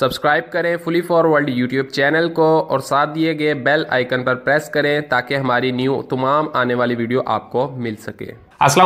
subscribe करें fully फॉरवर्ल्ड YouTube channel को और साथ दिए गए बेल आइकन पर प्रेस करें ताकि हमारी न्यू तमाम आने वाली वीडियो आपको मिल सके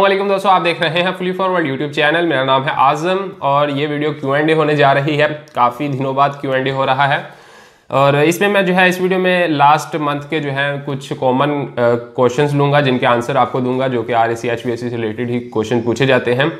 वालेकुम दोस्तों आप देख रहे हैं फुली फॉरवर्ड यूट्यूब चैनल मेरा नाम है आजम और ये वीडियो क्यू एंड होने जा रही है काफ़ी दिनों बाद क्यू एंड हो रहा है और इसमें मैं जो है इस वीडियो में लास्ट मंथ के जो है कुछ कॉमन क्वेश्चंस लूँगा जिनके आंसर आपको दूंगा जो कि आर एस e से रिलेटेड ही क्वेश्चन पूछे जाते हैं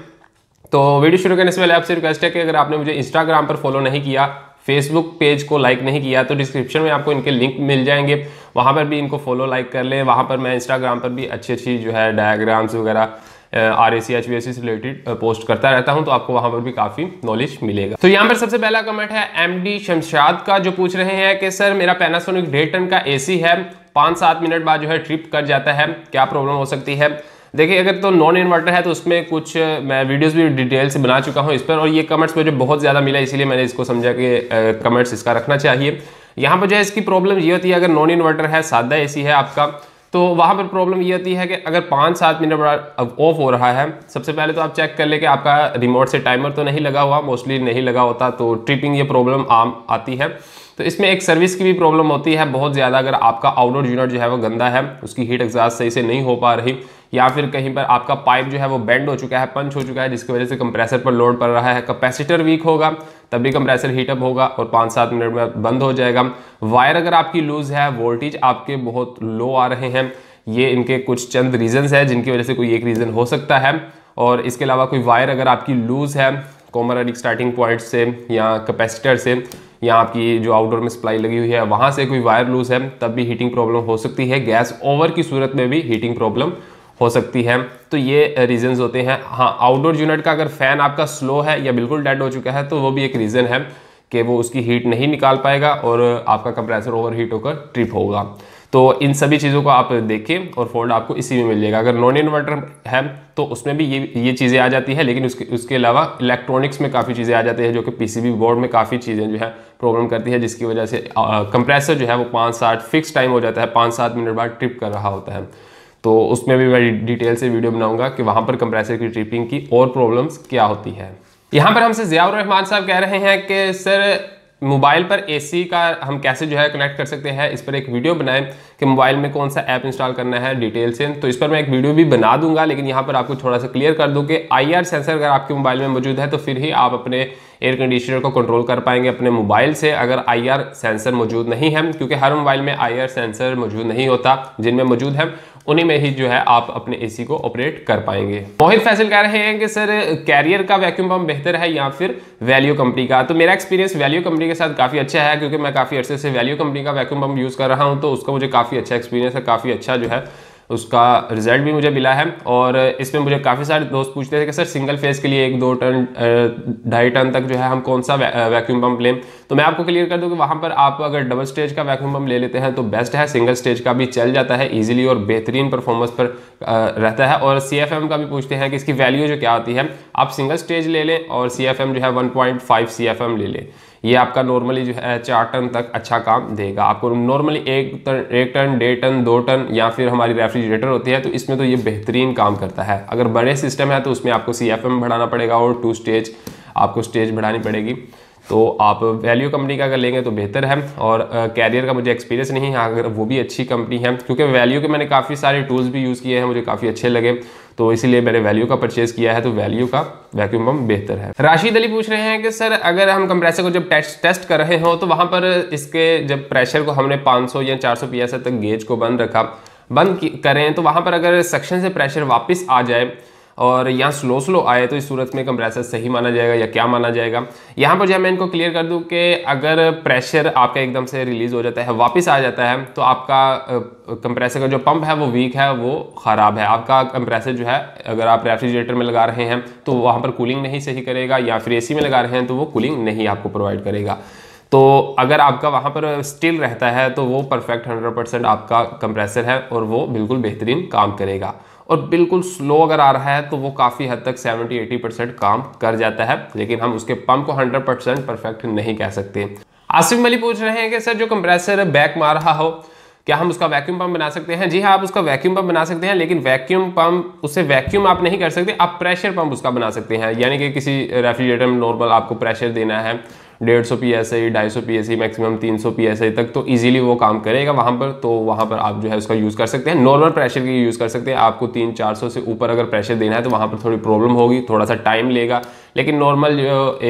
तो वीडियो शुरू करने से पहले आपसे रिक्वेस्ट है कि अगर आपने मुझे इंस्टाग्राम पर फॉलो नहीं किया फेसबुक पेज को लाइक नहीं किया तो डिस्क्रिप्शन में आपको इनके लिंक मिल जाएंगे वहाँ पर भी इनको फॉलो लाइक कर ले वहाँ पर मैं इंस्टाग्राम पर भी अच्छी अच्छी जो है डायग्राम्स वगैरह R A C H V से रिलेटेड पोस्ट करता रहता हूं तो आपको वहां पर भी काफ़ी नॉलेज मिलेगा तो यहाँ पर सबसे पहला कमेंट है एम डी शमशाद का जो पूछ रहे हैं कि सर मेरा पैनासोनिक डेढ़ टन का ए सी है पाँच सात मिनट बाद जो है ट्रिप कर जाता है क्या प्रॉब्लम हो सकती है देखिए अगर तो नॉन इन्वर्टर है तो उसमें कुछ मैं वीडियोस भी डिटेल से बना चुका हूँ इस पर और ये कमेंट्स मुझे बहुत ज़्यादा मिला इसीलिए मैंने इसको समझा कि कमेंट्स इसका रखना चाहिए यहाँ पर जो है इसकी प्रॉब्लम ये होती है अगर नॉन इन्वर्टर है सादा ए है आपका तो वहाँ पर प्रॉब्लम ये होती है कि अगर पाँच सात मिनट बड़ा ऑफ हो रहा है सबसे पहले तो आप चेक कर ले कि आपका रिमोट से टाइमर तो नहीं लगा हुआ मोस्टली नहीं लगा होता तो ट्रिपिंग ये प्रॉब्लम आम आती है तो इसमें एक सर्विस की भी प्रॉब्लम होती है बहुत ज़्यादा अगर आपका आउटडोर यूनिट जो है वो गंदा है उसकी हीट एग्जास्ट सही से नहीं हो पा रही या फिर कहीं पर आपका पाइप जो है वो बेंड हो चुका है पंच हो चुका है जिसकी वजह से कंप्रेसर पर लोड पड़ रहा है कैपेसिटर वीक होगा तब भी कंप्रेसर हीटअप होगा और पाँच सात मिनट में बंद हो जाएगा वायर अगर आपकी लूज़ है वोल्टेज आपके बहुत लो आ रहे हैं ये इनके कुछ चंद रीजंस हैं जिनकी वजह से कोई एक रीज़न हो सकता है और इसके अलावा कोई वायर अगर आपकी लूज़ है कॉमर एडिक स्टार्टिंग पॉइंट से या कैपेसिटर से या आपकी जो आउटडोर में सप्लाई लगी हुई है वहाँ से कोई वायर लूज़ है तब भी हीटिंग प्रॉब्लम हो सकती है गैस ओवर की सूरत में भी हीटिंग प्रॉब्लम हो सकती है तो ये रीजंस होते हैं हाँ आउटडोर यूनिट का अगर फैन आपका स्लो है या बिल्कुल डेड हो चुका है तो वो भी एक रीज़न है कि वो उसकी हीट नहीं निकाल पाएगा और आपका कंप्रेसर ओवर हीट होकर ट्रिप होगा तो इन सभी चीज़ों को आप देखें और फोल्ड आपको इसी में मिल जाएगा अगर नॉन इन्वर्टर है तो उसमें भी ये ये चीज़ें आ जाती है लेकिन उसके उसके अलावा इलेक्ट्रॉनिक्स में काफ़ी चीज़ें आ जाती है जो कि पीसीबी बोर्ड में काफ़ी चीज़ें जो है प्रॉब्लम करती है जिसकी वजह से कंप्रेसर जो है वो पाँच साठ फिक्स टाइम हो जाता है पाँच सात मिनट बाद ट्रिप कर रहा होता है तो उसमें भी मैं डिटेल से वीडियो बनाऊंगा कि वहाँ पर कंप्रेसर की ट्रिपिंग की और प्रॉब्लम्स क्या होती है यहाँ पर हमसे ज़ियाउर रहमान साहब कह रहे हैं कि सर मोबाइल पर एसी का हम कैसे जो है कनेक्ट कर सकते हैं इस पर एक वीडियो बनाएं कि मोबाइल में कौन सा ऐप इंस्टॉल करना है डिटेल से तो इस पर मैं एक वीडियो भी बना दूंगा लेकिन यहाँ पर आपको थोड़ा सा क्लियर कर दूँ कि आईआर सेंसर अगर आपके मोबाइल में मौजूद है तो फिर ही आप अपने एयर कंडीशनर को कंट्रोल कर पाएंगे अपने मोबाइल से अगर आई सेंसर मौजूद नहीं है क्योंकि हर मोबाइल में आई सेंसर मौजूद नहीं होता जिनमें मौजूद है उन्हीं में ही जो है आप अपने एसी को ऑपरेट कर पाएंगे मोहित फैसल कह रहे हैं कि सर कैरियर का वैक्यूम पम्प बेहतर है या फिर वैल्यू कंपनी का तो मेरा एक्सपीरियंस वैल्यू कंपनी के साथ काफ़ी अच्छा है क्योंकि मैं काफ़ी अर्से से वैल्यू कंपनी का वैक्यूम पम्प यूज़ कर रहा हूँ तो उसका मुझे काफ़ी अच्छा एक्सपीरियंस है काफ़ी अच्छा जो है उसका रिज़ल्ट भी मुझे मिला है और इसमें मुझे काफ़ी सारे दोस्त पूछते थे कि सर सिंगल फेज़ के लिए एक दो टन ढाई टन तक जो है हम कौन सा वै, वैक्यूम पम्प लें तो मैं आपको क्लियर कर दूँ कि वहाँ पर आप अगर डबल स्टेज का वैक्यूम पम्प ले लेते हैं तो बेस्ट है सिंगल स्टेज का भी चल जाता है ईजिली और बेहतरीन परफॉर्मेंस पर रहता है और सी का भी पूछते हैं कि इसकी वैल्यू जो क्या होती है आप सिंगल स्टेज ले लें और सी जो है one point five C F M ले लें ये आपका नॉर्मली जो है चार टन तक अच्छा काम देगा आपको नॉर्मली एक टन एक टन डेढ़ टन दो टन या फिर हमारी रेफ्रिजरेटर होती है तो इसमें तो ये बेहतरीन काम करता है अगर बड़े सिस्टम है तो उसमें आपको सी बढ़ाना पड़ेगा और टू स्टेज आपको स्टेज बढ़ानी पड़ेगी तो आप वैल्यू कंपनी का अगर लेंगे तो बेहतर है और कैरियर का मुझे एक्सपीरियंस नहीं है अगर वो भी अच्छी कंपनी है क्योंकि वैल्यू के मैंने काफ़ी सारे टूल्स भी यूज़ किए हैं मुझे काफ़ी अच्छे लगे तो इसीलिए मैंने वैल्यू का परचेज किया है तो वैल्यू का वैक्यूम पम्प बेहतर है राशिद अली पूछ रहे हैं कि सर अगर हम कंप्रेसर को जब टेस्ट टेस्ट कर रहे हो तो वहाँ पर इसके जब प्रेशर को हमने पाँच या सौ पीएसआई तक गेज को बंद रखा बंद करें तो वहाँ पर अगर सक्शन से प्रेशर वापस आ जाए और यहाँ स्लो स्लो आए तो इस सूरत में कंप्रेसर सही माना जाएगा या क्या माना जाएगा यहाँ पर जो मैं इनको क्लियर कर दूँ कि अगर प्रेशर आपका एकदम से रिलीज़ हो जाता है वापस आ जाता है तो आपका कंप्रेसर का जो पंप है वो वीक है वो ख़राब है आपका कंप्रेसर जो है अगर आप रेफ्रिजरेटर में लगा रहे हैं तो वहाँ पर कूलिंग नहीं सही करेगा या फिर ए में लगा रहे हैं तो वो कूलिंग नहीं आपको प्रोवाइड करेगा तो अगर आपका वहाँ पर स्टिल रहता है तो वो परफेक्ट हंड्रेड परसेंट आपका कंप्रेसर है और वो बिल्कुल बेहतरीन काम करेगा और बिल्कुल स्लो अगर आ रहा है तो वो काफ़ी हद तक 70-80 परसेंट काम कर जाता है लेकिन हम उसके पंप को 100 परसेंट परफेक्ट नहीं कह सकते आसिफ मलिक पूछ रहे हैं कि सर जो कंप्रेसर बैक मार रहा हो क्या हम उसका वैक्यूम पंप बना सकते हैं जी हाँ आप उसका वैक्यूम पंप बना सकते हैं लेकिन वैक्यूम पंप उससे वैक्यूम आप नहीं कर सकते आप प्रेशर पंप उसका बना सकते हैं यानी कि किसी रेफ्रिजरेटर में नॉर्मल आपको प्रेशर देना है डेढ़ सौ पी एस आई ढाई सौ पी एस आई मैक्सिमम तीन सौ पी एस आई तक तो ईजिली वो काम करेगा वहाँ पर तो वहाँ पर आप जो है उसका यूज़ कर सकते हैं नॉर्मल प्रेशर की यूज़ कर सकते हैं आपको तीन चार सौ से ऊपर अगर प्रेशर देना है तो वहाँ पर थोड़ी प्रॉब्लम होगी थोड़ा सा टाइम लेगा लेकिन नॉर्मल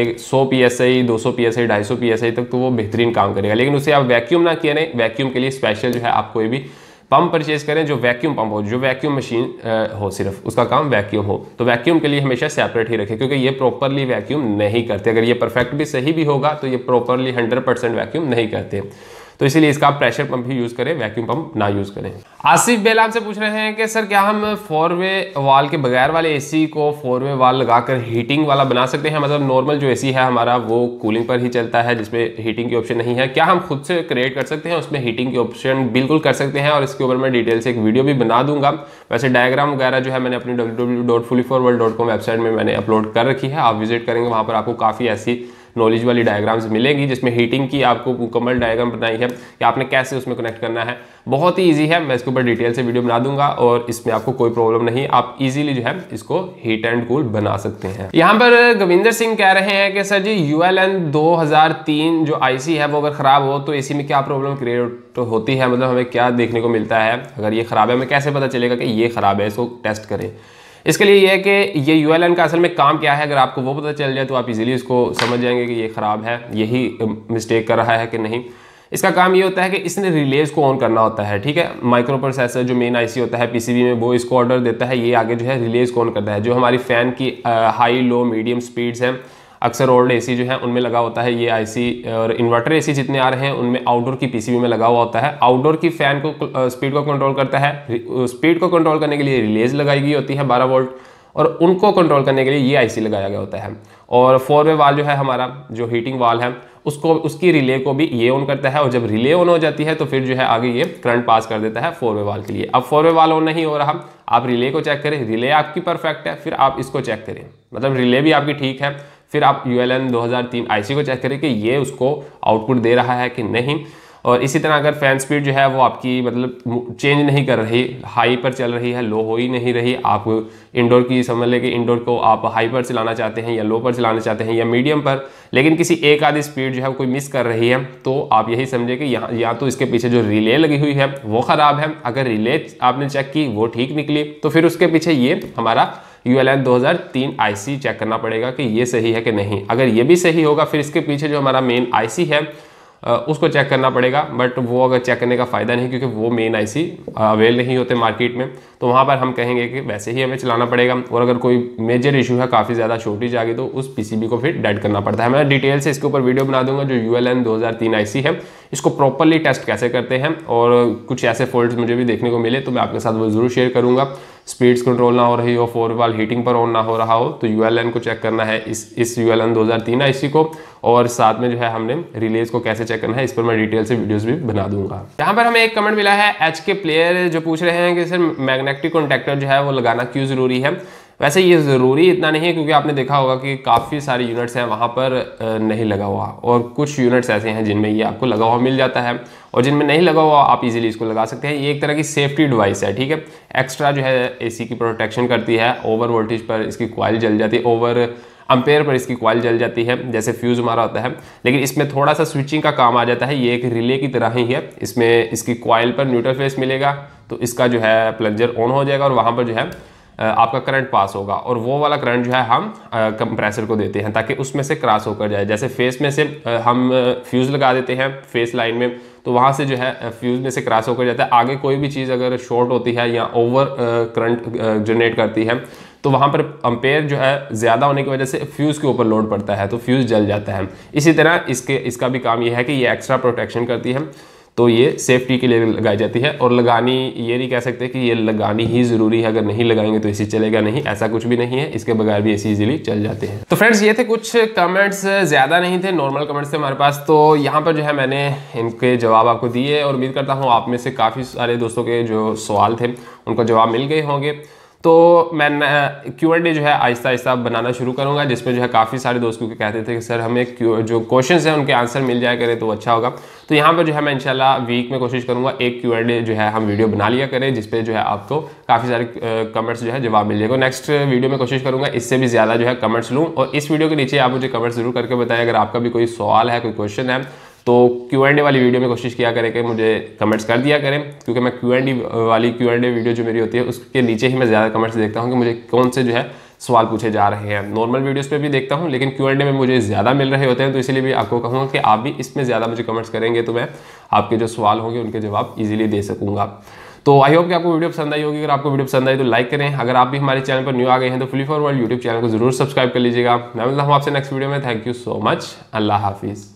एक सौ पी एस आई दो सौ पी एस आई ढाई सौ पी एस आई तक तो वो बेहतरीन काम करेगा लेकिन उसे आप वैक्यूम ना किए नहीं वैक्यूम के लिए स्पेशल जो है आपको कोई भी पंप परचेज करें जो वैक्यूम पंप हो जो वैक्यूम मशीन हो सिर्फ उसका काम वैक्यूम हो तो वैक्यूम के लिए हमेशा सेपरेट ही रखें क्योंकि ये प्रॉपरली वैक्यूम नहीं करते अगर ये परफेक्ट भी सही भी होगा तो ये प्रॉपरली हंड्रेड वैक्यूम नहीं करते तो इसीलिए इसका प्रेशर पंप ही यूज़ करें वैक्यूम पंप ना यूज़ करें आसिफ बेलाम से पूछ रहे हैं कि सर क्या हम फोर वे वाल के बगैर वाले एसी को फोर वे वाल लगाकर हीटिंग वाला बना सकते हैं मतलब नॉर्मल जो एसी है हमारा वो कूलिंग पर ही चलता है जिसमें हीटिंग की ऑप्शन नहीं है क्या हम खुद से क्रिएट कर सकते हैं उसमें हीटिंग की ऑप्शन बिल्कुल कर सकते हैं और इसके ऊपर मैं डिटेल से एक वीडियो भी बना दूंगा वैसे डायग्राम वगैरह जो है मैंने अपनी डब्ल्यू वेबसाइट में मैंने अपलोड कर रखी है आप विजिट करेंगे वहाँ पर आपको काफ़ी ऐसी नॉलेज वाली डायग्राम्स मिलेंगी जिसमें हीटिंग की आपको मुकम्मल डायग्राम बनाई है कि आपने कैसे उसमें कनेक्ट करना है बहुत ही ईजी है मैं इसके ऊपर डिटेल से वीडियो बना दूंगा और इसमें आपको कोई प्रॉब्लम नहीं आप इजीली जो है इसको हीट एंड कूल बना सकते हैं यहाँ पर गविंदर सिंह कह रहे हैं कि सर जी यू एल जो आईसी है वो अगर ख़राब हो तो एसी में क्या प्रॉब्लम क्रिएट तो होती है मतलब हमें क्या देखने को मिलता है अगर ये ख़राब है हमें कैसे पता चलेगा कि ये ख़राब है इसको टेस्ट करें इसके लिए यह है कि ये यू का असल में काम क्या है अगर आपको वो पता चल जाए तो आप इजीली इसको समझ जाएंगे कि ये ख़राब है यही मिस्टेक कर रहा है कि नहीं इसका काम ये होता है कि इसने रिलेज को ऑन करना होता है ठीक है माइक्रो प्रोसेसर जो मेन आईसी होता है पीसीबी में वो इसको ऑर्डर देता है ये आगे जो है रिलेज को ऑन करता है जो हमारी फ़ैन की हाई लो मीडियम स्पीड्स हैं अक्सर ओल्ड एसी जो है उनमें लगा होता है ये आईसी और इन्वर्टर एसी जितने आ रहे हैं उनमें आउटडोर की पीसीबी में लगा हुआ होता है आउटडोर की फैन को स्पीड को कंट्रोल करता है स्पीड को कंट्रोल करने के लिए रिलेज लगाई गई होती है बारह वोल्ट और उनको कंट्रोल करने के लिए ये आई लगाया गया होता है और फोर वे वाल जो है हमारा जो हीटिंग वाल है उसको उसकी रिले को भी ये ऑन करता है और जब रिले ऑन हो जाती है तो फिर जो है आगे ये करंट पास कर देता है फोर वे वाल के लिए अब फोर वे वाल ऑन नहीं हो रहा आप रिले को चेक करें रिले आपकी परफेक्ट है फिर आप इसको चेक करें मतलब रिले भी आपकी ठीक है फिर आप यू एल एन दो हज़ार तीन आई सी को चेक करें कि ये उसको आउटपुट दे रहा है कि नहीं और इसी तरह अगर फैन स्पीड जो है वो आपकी मतलब चेंज नहीं कर रही हाई पर चल रही है लो हो ही नहीं रही आप इंडोर की समझ लें कि इंडोर को आप हाई पर चलाना चाहते हैं या लो पर चलाना चाहते हैं या मीडियम पर लेकिन किसी एक आधी स्पीड जो है कोई मिस कर रही है तो आप यही समझें कि यहाँ या तो इसके पीछे जो रिले लगी हुई है वो ख़राब है अगर रिले आपने चेक की वो ठीक निकली तो फिर उसके पीछे ये हमारा यू एल एन दो हज़ार तीन आई सी चेक करना पड़ेगा कि ये सही है कि नहीं अगर ये भी सही होगा फिर इसके पीछे जो हमारा मेन आई सी है उसको चेक करना पड़ेगा बट वो अगर चेक करने का फ़ायदा नहीं क्योंकि वो मेन आईसी अवेल नहीं होते मार्केट में तो वहाँ पर हम कहेंगे कि वैसे ही हमें चलाना पड़ेगा और अगर कोई मेजर इशू है काफ़ी ज़्यादा शॉर्टेज आ गई तो उस पीसीबी को फिर डेड करना पड़ता है मैं डिटेल से इसके ऊपर वीडियो बना दूंगा जो यू एल एन दो हज़ार तीन आई सी है इसको प्रॉपरली टेस्ट कैसे करते हैं और कुछ ऐसे फॉल्ट मुझे भी देखने को मिले तो मैं आपके साथ वो ज़रूर शेयर करूंगा स्पीड्स कंट्रोल ना हो रही हो फोर वाल हीटिंग पर ऑन ना हो रहा हो तो यू को चेक करना है इस इस यू एल एन दो हज़ार इसी को और साथ में जो है हमने रिलेज को कैसे चेक करना है इस पर मैं डिटेल से वीडियोस भी बना दूंगा यहाँ पर हमें एक कमेंट मिला है एच के प्लेयर जो पूछ रहे हैं कि सर मैग्नेटिक कॉन्टैक्टर जो है वो लगाना क्यों ज़रूरी है वैसे ये ज़रूरी इतना नहीं है क्योंकि आपने देखा होगा कि काफ़ी सारे यूनिट्स हैं वहाँ पर नहीं लगा हुआ और कुछ यूनिट्स ऐसे हैं जिनमें ये आपको लगा हुआ मिल जाता है और जिनमें नहीं लगा हुआ आप इजीली इसको लगा सकते हैं ये एक तरह की सेफ्टी डिवाइस है ठीक है एक्स्ट्रा जो है ए की प्रोटेक्शन करती है ओवर वोल्टेज पर इसकी क्वाइल जल जाती है ओवर अम्पेयर पर इसकी क्वाइल जल जाती है जैसे फ्यूज़ हमारा होता है लेकिन इसमें थोड़ा सा स्विचिंग का काम आ जाता है ये एक रिले की तरह ही है इसमें इसकी क्वाइल पर न्यूट्रल फेस मिलेगा तो इसका जो है प्लंजर ऑन हो जाएगा और वहाँ पर जो है आपका करंट पास होगा और वो वाला करंट जो है हम कंप्रेसर को देते हैं ताकि उसमें से क्रॉस होकर जाए जैसे फेस में से हम फ्यूज़ लगा देते हैं फेस लाइन में तो वहाँ से जो है फ्यूज़ में से क्रॉस होकर जाता है आगे कोई भी चीज़ अगर शॉर्ट होती है या ओवर करंट जनरेट करती है तो वहाँ पर अम्पेयर जो है ज़्यादा होने की वजह से फ्यूज़ के ऊपर लोड पड़ता है तो फ्यूज़ जल जाता है इसी तरह इसके इसका भी काम यह है कि ये एक्स्ट्रा प्रोटेक्शन करती है तो ये सेफ्टी के लिए लगाई जाती है और लगानी ये नहीं कह सकते कि ये लगानी ही ज़रूरी है अगर नहीं लगाएंगे तो एसी चलेगा नहीं ऐसा कुछ भी नहीं है इसके बगैर भी एसी इजीली चल जाते हैं तो फ्रेंड्स ये थे कुछ कमेंट्स ज़्यादा नहीं थे नॉर्मल कमेंट्स थे हमारे पास तो यहाँ पर जो है मैंने इनके जवाब आपको दिए और उम्मीद करता हूँ आप में से काफ़ी सारे दोस्तों के जो सवाल थे उनका जवाब मिल गए होंगे तो मैं क्यू एंड ए जो है आहिस्ता आहिस्ता बनाना शुरू करूंगा जिसमें जो है काफ़ी सारे दोस्त क्योंकि कहते थे कि सर हमें क्यू जो क्वेश्चन हैं उनके आंसर मिल जाए करें तो अच्छा होगा तो यहाँ पर जो है मैं इंशाल्लाह वीक में कोशिश करूंगा एक क्यू एंड ए जो है हम वीडियो बना लिया करें जिसपे जो है आपको काफ़ी सारे कमेंट्स जो है जवाब मिल जाएगा नेक्स्ट वीडियो में कोशिश करूँगा इससे भी ज़्यादा जो है कमेंट्स लूँ और इस वीडियो के नीचे आप मुझे कमेंट्स जरूर करके बताएं अगर आपका भी कोई सवाल है कोई क्वेश्चन है तो क्यू एंड ए वाली वीडियो में कोशिश किया करें कि मुझे कमेंट्स कर दिया करें क्योंकि मैं क्यू एंड ए वाली क्यू एंड ए वीडियो जो मेरी होती है उसके नीचे ही मैं ज़्यादा कमेंट्स देखता हूँ कि मुझे कौन से जो है सवाल पूछे जा रहे हैं नॉर्मल वीडियोस पे भी देखता हूँ लेकिन क्यू एंड ए में मुझे ज़्यादा मिल रहे होते हैं तो इसलिए भी आपको कहूँगा कि आप भी इसमें ज़्यादा मुझे कमेंट्स करेंगे तो मैं आपके जो सवाल होंगे उनके जवाब ईजिली दे सकूँगा तो आई होप कि आपको वीडियो पसंद आई होगी अगर आपको वीडियो पसंद आई तो लाइक करें अगर आप भी हमारे चैनल पर न्यू आ गए हैं तो flea for world YouTube channel को जरूर सब्सक्राइब कर लीजिएगा मैं मिलता हूँ आपसे नेक्स्ट वीडियो में थैंक यू सो मच अल्लाह हाफिज़